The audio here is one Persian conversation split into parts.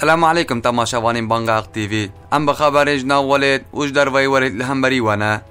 سلام علیکم تەماشاوانین بەنگاق در ئەم بە لهم بری وش و نه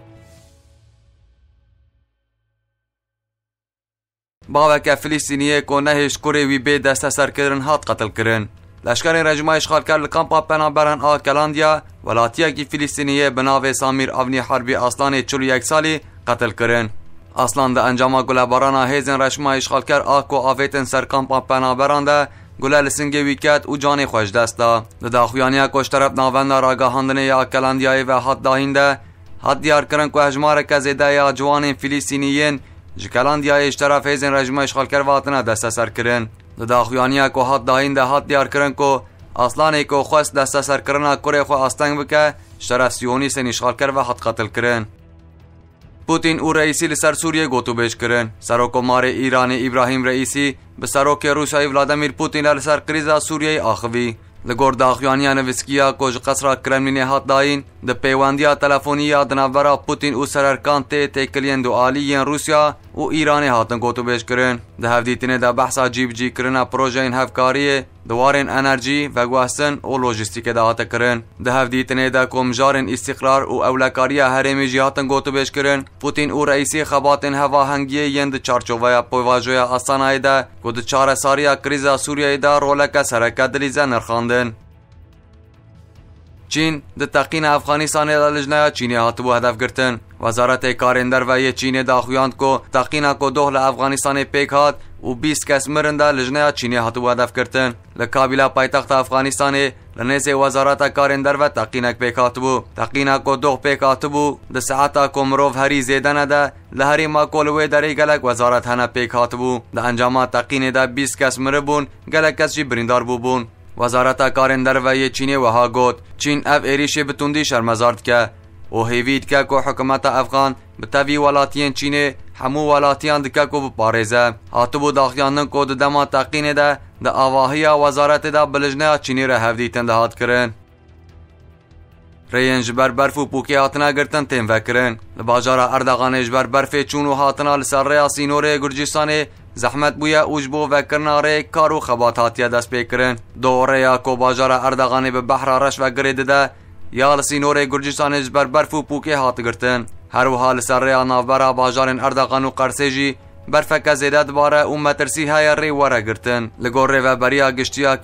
با هەمبەری فلسطینیه باوەکە فلیستینیە کره وی به دست سر کردن هات رجمه اشغال ڕژمای کمپا لە کامپا آ کلاندیا ولاتیه کی فلسطینیه بناوه سامیر اونی حربی اصلان چلو یک سالی انجام گلابرانا هیزن ئەنجامە گولەبارانە هێزن آ کو آویتن سر سر کامپا پەنابەران ده گلال سنگ ویکت او جان خوش دستا دا داخویانی کش طرف ناوند را گاهاندن یا کلندیای و حد داهینده حد دیار کرن که اجمار که زیده یا جوان فلسطینیین جی کلندیای طرف هیزن رژیم اشغال کرواتنه دست سر کرن دا داخویانی که حد داهینده حد دیار کرن که اصلانی که خواست دست سر کرن کره خو استنگ بکه شرف سیونی سن اشغال حد قتل کرن پوتین او رئیسی لسر سوریه گوتو بش کرن سروک مار ایرانی ابراهیم رئیسی به سروک روسای ولادیمیر پوتین لسر کریزا سوریه آخوی لگور داخیانیان وسکیا کج قصر کرملین هات داین د پیواندیا تلفونیا دناورا پوتین او سررکان تی تکلین دو آلیین روسیا و ایران هاتن گوتو بش کرن ده هفدیتینه ده بحثا جیب جی کرنا پروژه این هفکاریه دوارن انرژی و گواستن او لوجستیک دعات کرن ده هف دیتنه ده کمجارن استقرار و اولکاری هرمی جیهاتن گوتو بیش کرن پوتین او رئیسی خباتن هوا هنگیه یند چارچووی پویواجوی آسانای ده گود چار ساریا کریزا سوریا ده رولک سرکه دلیزه نرخاندن چین ده تقین افغانستان ده لجنه چینی هاتو هدف گرتن وزارت کارندر و یه چینی داخویاند که تقینه که دوه لی افغانستان پیک و 20 کس مرند لە ژنەیا چینی هاتووە دەفکردن لە کابیلا پایتەختا تقینک لە نێزێ وەزارەتە کارێندەرە تەقینەک پێکاتبوو تەقینا کۆدۆخ پێکاتبوو دە سەعتا هری هەری زێدەنەدا لە ماکولوی ماکۆلوێ وزارت وزارت وەزارەت هەنە پێکاتبوو لە ئەنجاما تەقینێدا 20 کەس مربوون گەلک کەسجی بریندار بووبوون وەزارەتە و چینی وها گوت چین اف اریشه بتوندی شرمزارد که و که که حکومت افغان به تاوی ولاتین چینه ҳамӯ валоатиян дика кӯб пареза ҳатубу تقینه кӯду ده тақинеда وزارت وزارت بلجنه билижная чинира ҳавдитин да هات کرن ریان جبر برف و پوکی هاتنا گرتن تیم وکرن لباجارا اردغان جبر برف چونو و هاتنا لسر ریا سینور گرجستان زحمت بویا بو وکرنا ری کارو خبات هاتیا دست بیکرن دو ریا کو باجارا اردغانه به بحر رش و ده یا لسینوره گرجستان جبر برف پوکی هات گرتن حال سر ڕێیان ناوبەرا باجار اردغان و قەرسێژی بەرفەکە زێدە دوبارە ری هەیە گرتن لگور لە و بریا گشتیا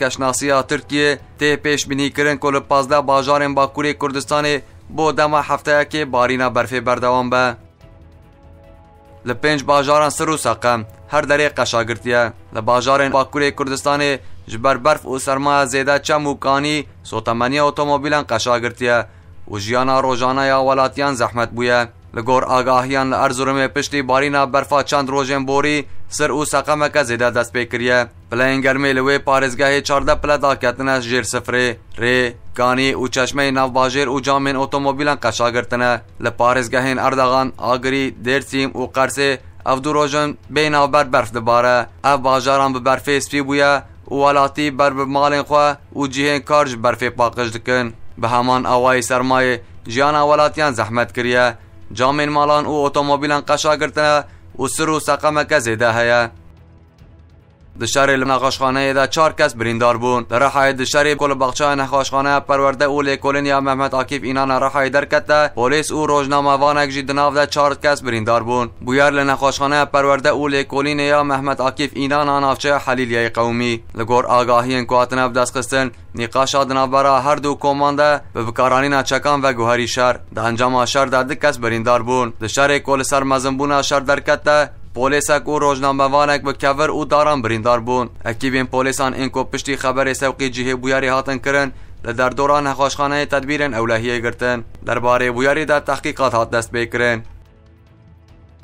تی پیش بینی کرن کل پازده پازدا با باکووری کردستان با دەما هفته بارینە بارینا برفی بردوان با لپنج باژاران سرو ساقم هر دری قشا قەشاگرتیە لە با باکووری کردستان جبر برف و سەرما زێدە چەم وکانی اوتوموبیلن قشا قەشاگرتیە و جیانا ڕۆژانە یا ولاتیان زحمت بویا لگور آگاهیان لارزورم پشتی بارینا برفا چند روزیم بوری سر او سقمه که زیده دست پیکریه کریه پلین گرمی لوی پارزگاهی چارده پلا کتنه جیر سفره ری کانی او چشمه نو باجر او جامین اوتوموبیلان قشا گرتنه لپارزگاه اردغان آگری درسیم او قرسه اف دو بین نو بر برف دباره اف باجاران به برفی سپی بویه او ولاتی بر به مالین خواه او جیهن کارج برفی پاکش دکن به همان اوای سرمایه جیان ولاتیان زحمت کریه جامین مالان او اوتوموبیلان قشا گرتنه و سرو و سەقەمەکە زێدە د شهر نقاشخانه دا چهار کس بریندار بون در رحای د شهر کل باغچه نقاشخانه پرورده اول یا محمد عاکف اینان رحای در کته پلیس او روزنامه وانک جی ناو ده چهار کس بریندار بون یار له نقاشخانه پرورده اول یا محمد عاکف اینان نافچه حلیلیه قومی لگور آگاهی کواتنه دست خستن نقاشا نابرا هر دو کمانده به بکارانین چکان و گوهری شهر د انجام شهر د کس بریندار بون د شهر کل سر مزن شهر در کته کو و روزنامه‌وانک به کور او داران بریندار بون اکیبین پلیسان این کو پشتی خبر سوقی جهه بویاری هاتن کرن در دوران خوشخانه تدبیرن اولهیه گرتن باره بویاری در تحقیقات هات دست بیکرن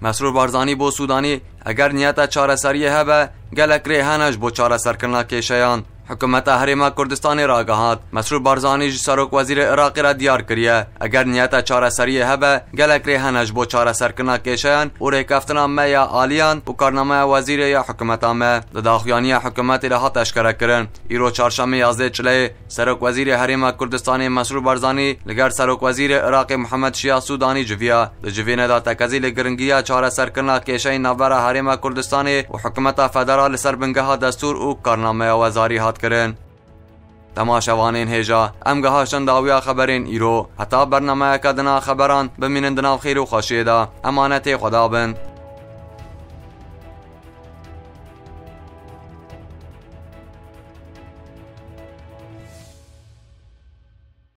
مسرور بارزانی بو سودانی اگر نیت چاره سریه هبه گلک ریحانش بو چاره که کشیان حکومت حریم کردستان را گهات مسرور بارزانی سروک وزیر عراق را دیار کریه اگر نیت چاره سری هبه گلک ریهنش بو چاره سرکنا کشیان و ریکفتنا میا آلیان و کارنامه وزیر یا حکومت همه ده داخیانی حکومت را هات اشکره کرن ایرو چهارشنبه 11 چله سروک وزیر حریم کردستان مسرور بارزانی لگر سروک وزیر عراق محمد شیا سودانی جویا ده جوینه دا تکزی لگرنگیا چاره سرکنا کشین نوبر حریم کردستان و حکومت فدرال سربنگه دستور و کارنامه وزاری هات وانین هیجا ام گهاشن داویا خبرین ایرو حتا برنامه کدنا خبران بمینن دناو خیر و خوشیده امانت خدا خدا بن.